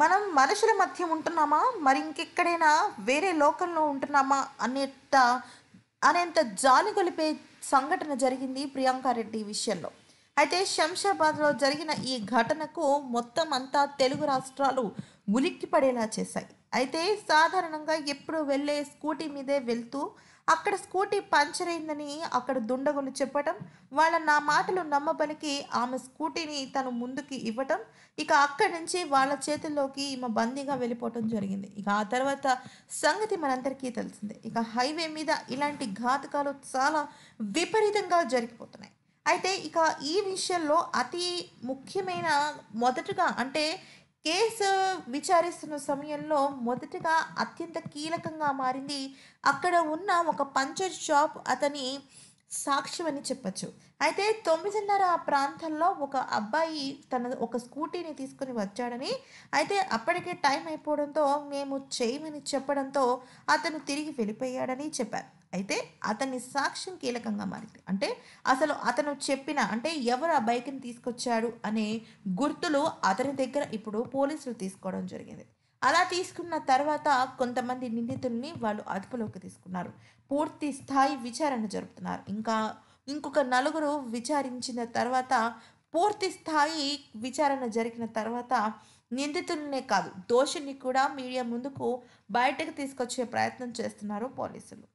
మనం మనుషుల మధ్య ఉంటున్నామా మరి ఇంకెక్కడైనా వేరే లోకంలో ఉంటున్నామా అనేంత అనేంత జాలి గొలిపే సంఘటన జరిగింది ప్రియాంక రెడ్డి విషయంలో అయితే శంషాబాద్లో జరిగిన ఈ ఘటనకు మొత్తం అంతా తెలుగు రాష్ట్రాలు పడేలా చేశాయి అయితే సాధారణంగా ఎప్పుడు వెళ్ళే స్కూటీ మీదే వెళ్తూ అక్కడ స్కూటీ పంచర్ అయిందని అక్కడ దుండగులు చెప్పటం వాళ్ళ నా మాటలు నమ్మబలికి ఆమె స్కూటీని తను ముందుకి ఇవ్వటం ఇక అక్కడి నుంచి వాళ్ళ చేతుల్లోకి ఈమె బందీగా వెళ్ళిపోవటం జరిగింది ఇక ఆ తర్వాత సంగతి మనందరికీ తెలిసిందే ఇక హైవే మీద ఇలాంటి ఘాతకాలు చాలా విపరీతంగా జరిగిపోతున్నాయి అయితే ఇక ఈ విషయంలో అతి ముఖ్యమైన మొదటగా అంటే కేసు విచారిస్తున్న సమయంలో మొదటగా అత్యంత కీలకంగా మారింది అక్కడ ఉన్న ఒక పంచర్ షాప్ అతని సాక్ష్యం అని చెప్పచ్చు అయితే తొమ్మిదిన్నర ప్రాంతంలో ఒక అబ్బాయి తన ఒక స్కూటీని తీసుకుని వచ్చాడని అయితే అప్పటికే టైం అయిపోవడంతో మేము చేయమని చెప్పడంతో అతను తిరిగి వెళ్ళిపోయాడని చెప్పారు అయితే అతని సాక్ష్యం కీలకంగా మారింది అంటే అసలు అతను చెప్పిన అంటే ఎవరు ఆ బైక్ని తీసుకొచ్చాడు అనే గుర్తులు అతని దగ్గర ఇప్పుడు పోలీసులు తీసుకోవడం జరిగింది అలా తీసుకున్న తర్వాత కొంతమంది నిందితుల్ని వాళ్ళు అదుపులోకి తీసుకున్నారు పూర్తి స్థాయి విచారణ జరుపుతున్నారు ఇంకా ఇంకొక నలుగురు విచారించిన తర్వాత పూర్తి స్థాయి విచారణ జరిగిన తర్వాత నిందితులనే కాదు దోషిని కూడా మీడియా ముందుకు బయటకు తీసుకొచ్చే ప్రయత్నం చేస్తున్నారు పోలీసులు